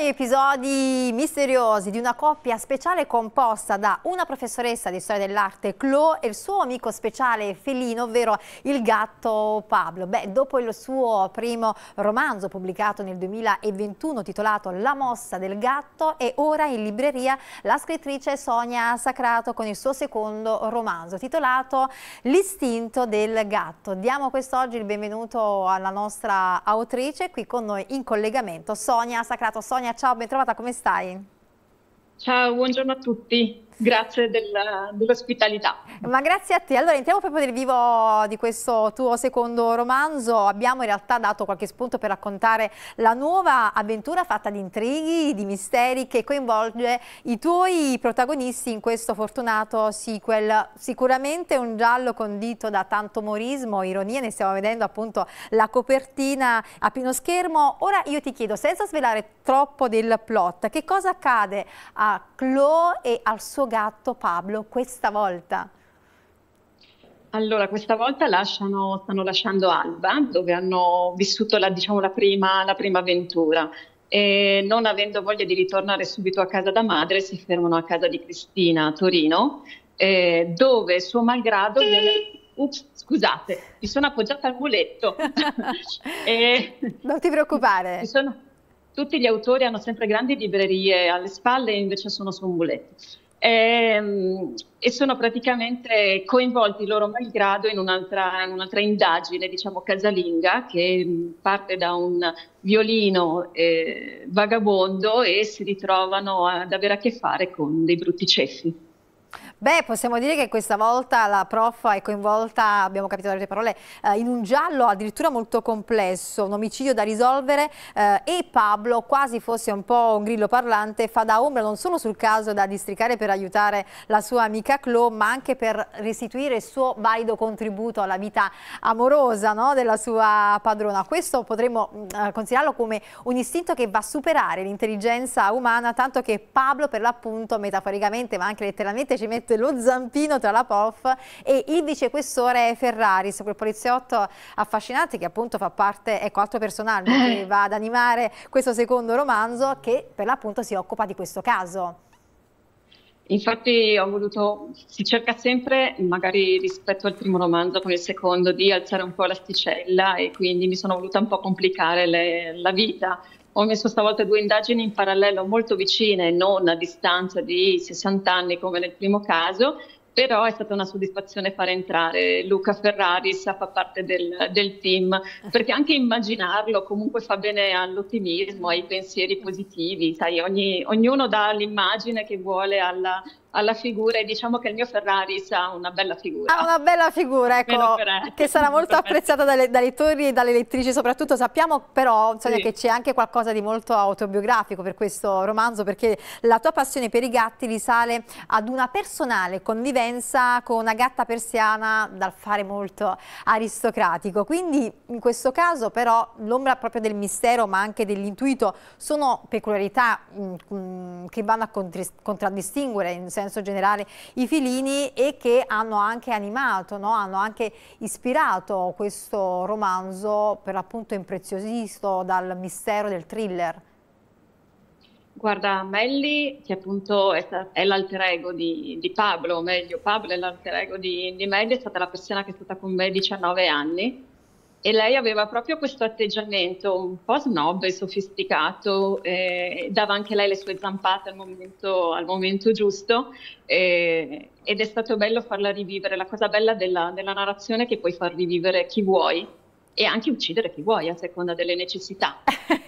gli episodi misteriosi di una coppia speciale composta da una professoressa di storia dell'arte, Chloe, e il suo amico speciale felino, ovvero il gatto Pablo. Beh, dopo il suo primo romanzo pubblicato nel 2021 titolato La mossa del gatto, è ora in libreria la scrittrice Sonia Sacrato con il suo secondo romanzo titolato L'istinto del gatto. Diamo quest'oggi il benvenuto alla nostra autrice qui con noi in collegamento, Sonia Sacrato. Sonia Stefania, ciao, ben trovata, come stai? Ciao, buongiorno a tutti. Grazie dell'ospitalità. Ma grazie a te. Allora entriamo proprio nel vivo di questo tuo secondo romanzo. Abbiamo in realtà dato qualche spunto per raccontare la nuova avventura fatta di intrighi, di misteri che coinvolge i tuoi protagonisti in questo fortunato sequel. Sicuramente un giallo condito da tanto umorismo, ironia, ne stiamo vedendo appunto la copertina a pieno schermo. Ora io ti chiedo, senza svelare troppo del plot, che cosa accade a Chloe e al suo gatto Pablo questa volta? Allora, questa volta lasciano, stanno lasciando Alba, dove hanno vissuto la, diciamo, la, prima, la prima avventura. E non avendo voglia di ritornare subito a casa da madre, si fermano a casa di Cristina a Torino, eh, dove suo malgrado viene... Ups, scusate, mi sono appoggiata al muletto. e... Non ti preoccupare. Sono... Tutti gli autori hanno sempre grandi librerie alle spalle e invece sono su un muletto e, ehm, e sono praticamente coinvolti loro malgrado in un'altra, in un'altra, indagine, diciamo casalinga, che mm, parte da un violino eh, vagabondo e si ritrovano ad avere a che fare con dei brutti ceffi. Beh, possiamo dire che questa volta la prof è coinvolta, abbiamo capito dalle parole, eh, in un giallo addirittura molto complesso, un omicidio da risolvere eh, e Pablo, quasi fosse un po' un grillo parlante, fa da ombra non solo sul caso da districare per aiutare la sua amica Chloe, ma anche per restituire il suo valido contributo alla vita amorosa no? della sua padrona. Questo potremmo mm, eh, considerarlo come un istinto che va a superare l'intelligenza umana, tanto che Pablo per l'appunto metaforicamente ma anche letteralmente ci mette lo zampino tra la POF e il vicequestore Ferrari, quel poliziotto affascinante che appunto fa parte, ecco, altro personaggio che va ad animare questo secondo romanzo che per l'appunto si occupa di questo caso. Infatti ho voluto, si cerca sempre, magari rispetto al primo romanzo con il secondo, di alzare un po' l'asticella e quindi mi sono voluta un po' complicare le, la vita ho messo stavolta due indagini in parallelo molto vicine, non a distanza di 60 anni come nel primo caso, però è stata una soddisfazione far entrare Luca Ferraris a far parte del, del, team, perché anche immaginarlo comunque fa bene all'ottimismo, ai pensieri positivi, sai, ogni, ognuno dà l'immagine che vuole alla, alla figura e diciamo che il mio Ferrari ha una bella figura. Ha ah, una bella figura, ecco, che sarà molto apprezzata dalle, dai lettori e dalle lettrici soprattutto. Sappiamo però Sonia, sì. che c'è anche qualcosa di molto autobiografico per questo romanzo, perché la tua passione per i gatti risale ad una personale convivenza con una gatta persiana dal fare molto aristocratico. Quindi in questo caso però l'ombra proprio del mistero ma anche dell'intuito sono peculiarità mh, mm, mh, mm, che vanno a contraddistinguere in senso generale i Filini e che hanno anche animato, no? hanno anche ispirato questo romanzo per l'appunto impreziosito dal mistero del thriller. Guarda, Melli, che appunto è, è l'alter ego di, di, Pablo, o meglio, Pablo è l'alter ego di, di Melli, è stata la persona che è stata con me 19 anni e lei aveva proprio questo atteggiamento un po' snob e sofisticato, eh, dava anche lei le sue zampate al momento, al momento giusto eh, ed è stato bello farla rivivere, la cosa bella della, della narrazione è che puoi far rivivere chi vuoi e anche uccidere chi vuoi a seconda delle necessità.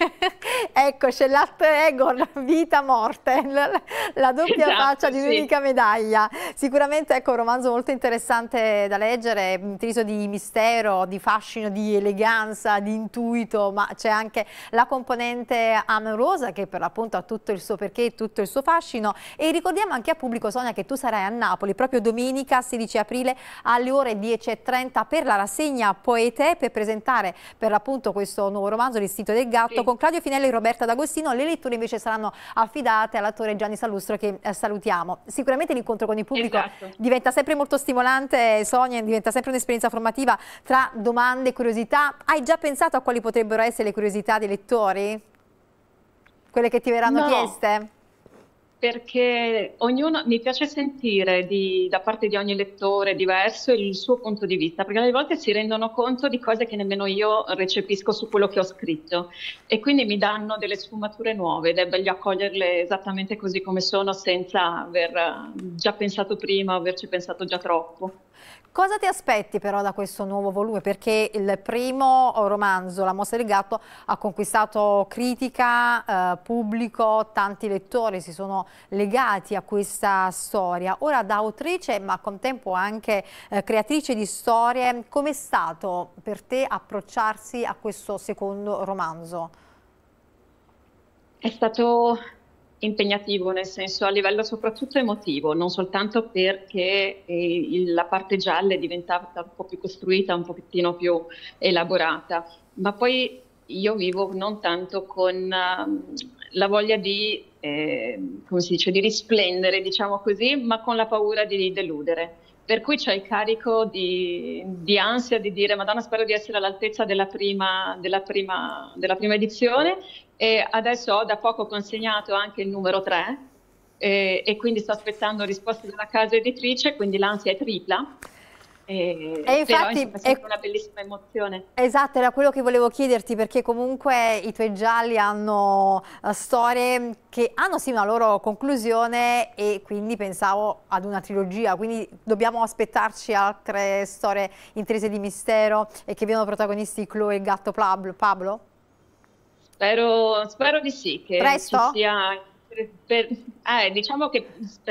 ecco, Shellat Egor, vita morte, la, la doppia esatto, faccia di sì. un'unica medaglia. Sicuramente ecco, un romanzo molto interessante da leggere, intriso di mistero, di fascino, di eleganza, di intuito, ma c'è anche la componente amorosa che per l'appunto ha tutto il suo perché e tutto il suo fascino. E ricordiamo anche a pubblico, Sonia, che tu sarai a Napoli proprio domenica 16 aprile alle ore 10.30 per la rassegna Poete per presentare presentare per l'appunto questo nuovo romanzo, L'istinto del gatto, sì. con Claudio Finelli e Roberta D'Agostino. Le letture invece saranno affidate all'attore Gianni Sallustro che eh, salutiamo. Sicuramente l'incontro con il pubblico esatto. diventa sempre molto stimolante, eh, Sonia, diventa sempre un'esperienza formativa tra domande e curiosità. Hai già pensato a quali potrebbero essere le curiosità dei lettori? Quelle che ti verranno no. chieste? perché ognuno, mi piace sentire di, da parte di ogni lettore diverso il suo punto di vista, perché alle volte si rendono conto di cose che nemmeno io recepisco su quello che ho scritto e quindi mi danno delle sfumature nuove ed è meglio accoglierle esattamente così come sono senza aver eh, già pensato prima, averci pensato già troppo. Cosa ti aspetti però da questo nuovo volume? Perché il primo romanzo, La mossa del gatto, ha conquistato critica, eh, pubblico, tanti lettori si sono legati a questa storia. Ora da autrice, ma con tempo anche eh, creatrice di storie, com'è stato per te approcciarsi a questo secondo romanzo? È stato impegnativo, nel senso a livello soprattutto emotivo, non soltanto perché eh, la parte gialla è diventata un po' più costruita, un pochettino più elaborata, ma poi io vivo non tanto con uh, la voglia di, eh, come si dice, di risplendere, diciamo così, ma con la paura di deludere per cui c'è il carico di, di, ansia di dire Madonna spero di essere all'altezza della prima, della prima, della prima edizione e adesso ho da poco consegnato anche il numero 3 eh, e quindi sto aspettando risposte dalla casa editrice, quindi l'ansia è tripla. E, e infatti però, è una bellissima emozione. Esatto, era quello che volevo chiederti perché comunque i tuoi gialli hanno eh, storie che hanno sì una loro conclusione e quindi pensavo ad una trilogia, quindi dobbiamo aspettarci altre storie intrise di mistero e che vedono protagonisti Chloe e il Gatto Pablo? Pablo? Spero, spero, di sì, che Presto? ci sia per, eh, diciamo che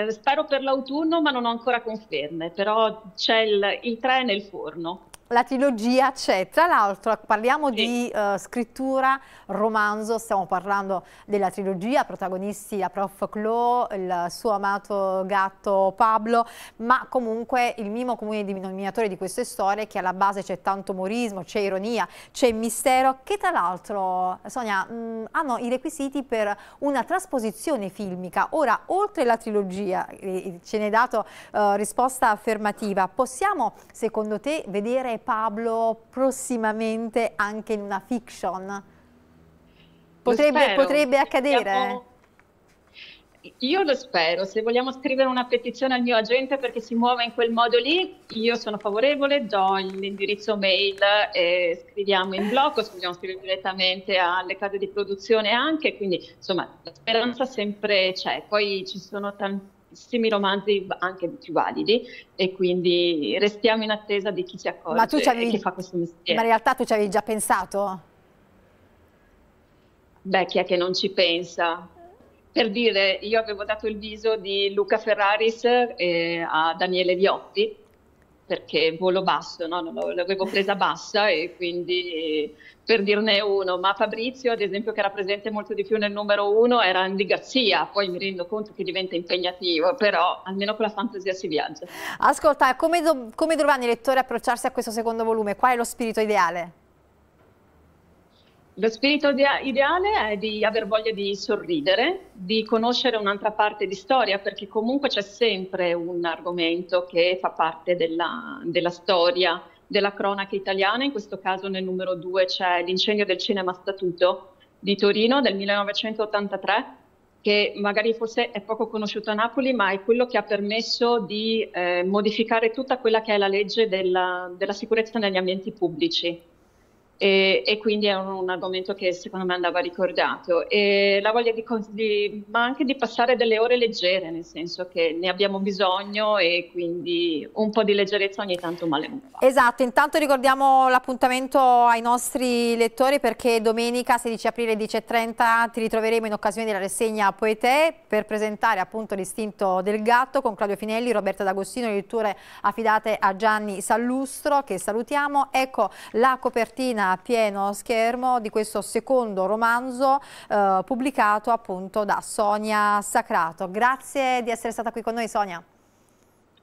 spero per l'autunno, ma non ho ancora conferme, però c'è il, il 3 nel forno. La trilogia c'è, tra l'altro parliamo sì. di uh, scrittura, romanzo, stiamo parlando della trilogia, protagonisti la prof Clo, il suo amato gatto Pablo, ma comunque il mimo comune denominatore di queste storie è che alla base c'è tanto umorismo, c'è ironia, c'è mistero, che tra l'altro, Sonia, mh, mm, hanno i requisiti per una trasposizione filmica. Ora, oltre la trilogia, eh, eh, ce ne hai dato uh, risposta affermativa, possiamo secondo te vedere Pablo prossimamente anche in una fiction? Potrebbe, potrebbe accadere? Io lo spero, se vogliamo scrivere una petizione al mio agente perché si muova in quel modo lì, io sono favorevole, do l'indirizzo mail e scriviamo in blocco, se vogliamo scrivere direttamente alle case di produzione anche, quindi insomma la speranza sempre c'è, poi ci sono tanti tantissimi romanzi anche più validi e quindi restiamo in attesa di chi si accorge ma tu che fa questo mestiere. Ma in realtà tu ci avevi già pensato? Beh, chi è che non ci pensa? Per dire, io avevo dato il viso di Luca Ferraris eh, a Daniele Viotti perché volo basso, no? non l'avevo presa bassa e quindi per dirne uno, ma Fabrizio ad esempio che era presente molto di più nel numero uno era Andy Garzia, poi mi rendo conto che diventa impegnativo, però almeno con la fantasia si viaggia. Ascolta, come, do come dovrà il lettore approcciarsi a questo secondo volume? Qual è lo spirito ideale? Lo spirito ideale è di aver voglia di sorridere, di conoscere un'altra parte di storia, perché comunque c'è sempre un argomento che fa parte della, della storia, della cronaca italiana. In questo caso nel numero 2 c'è l'incendio del cinema Statuto di Torino del 1983, che magari forse è poco conosciuto a Napoli, ma è quello che ha permesso di eh, modificare tutta quella che è la legge della, della sicurezza negli ambienti pubblici e, e, quindi è un, un, argomento che secondo me andava ricordato. E la voglia di, di, ma anche di passare delle ore leggere, nel senso che ne abbiamo bisogno e quindi un po' di leggerezza ogni tanto male non fa. Esatto, intanto ricordiamo l'appuntamento ai nostri lettori perché domenica 16 aprile 10.30 ti ritroveremo in occasione della rassegna Poetè per presentare appunto l'istinto del gatto con Claudio Finelli, Roberta D'Agostino, le letture affidate a Gianni Sallustro che salutiamo. Ecco la copertina pieno schermo di questo secondo romanzo eh, pubblicato appunto da Sonia Sacrato. Grazie di essere stata qui con noi Sonia.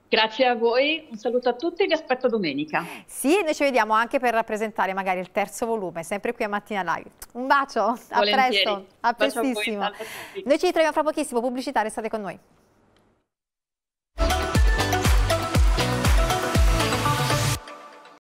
Grazie a voi, un saluto a tutti e vi aspetto domenica. Sì, noi ci vediamo anche per rappresentare magari il terzo volume, sempre qui a Mattina Live. Un bacio, Volentieri. a presto, a prestissimo. Noi ci ritroviamo fra pochissimo, pubblicità, restate con noi.